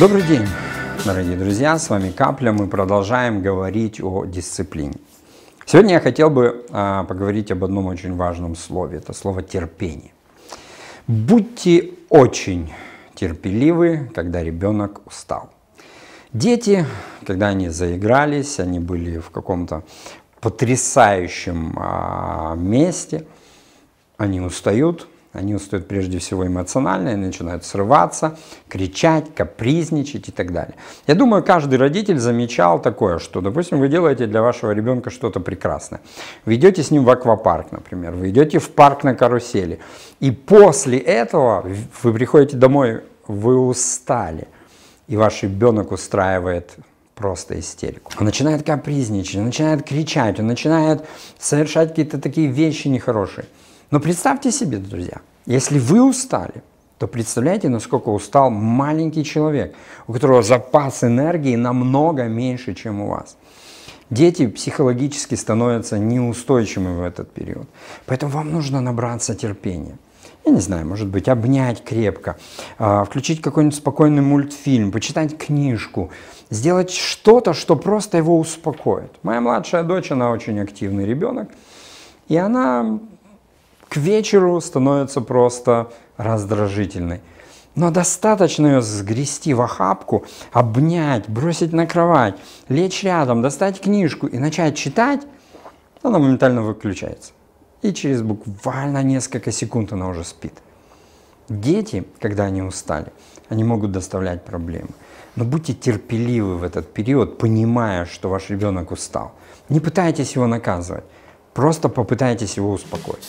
Добрый день, дорогие друзья, с вами Капля. Мы продолжаем говорить о дисциплине. Сегодня я хотел бы а, поговорить об одном очень важном слове. Это слово терпение. Будьте очень терпеливы, когда ребенок устал. Дети, когда они заигрались, они были в каком-то потрясающем а, месте, они устают, они устают прежде всего эмоционально, и начинают срываться, кричать, капризничать и так далее. Я думаю, каждый родитель замечал такое, что, допустим, вы делаете для вашего ребенка что-то прекрасное. Вы идете с ним в аквапарк, например, вы идете в парк на карусели. И после этого вы приходите домой, вы устали, и ваш ребенок устраивает просто истерику. Он начинает капризничать, он начинает кричать, он начинает совершать какие-то такие вещи нехорошие. Но представьте себе, друзья, если вы устали, то представляете, насколько устал маленький человек, у которого запас энергии намного меньше, чем у вас. Дети психологически становятся неустойчивыми в этот период. Поэтому вам нужно набраться терпения. Я не знаю, может быть, обнять крепко, а, включить какой-нибудь спокойный мультфильм, почитать книжку, сделать что-то, что просто его успокоит. Моя младшая дочь, она очень активный ребенок, и она к вечеру становится просто раздражительной. Но достаточно ее сгрести в охапку, обнять, бросить на кровать, лечь рядом, достать книжку и начать читать, она моментально выключается. И через буквально несколько секунд она уже спит. Дети, когда они устали, они могут доставлять проблемы. Но будьте терпеливы в этот период, понимая, что ваш ребенок устал. Не пытайтесь его наказывать, просто попытайтесь его успокоить.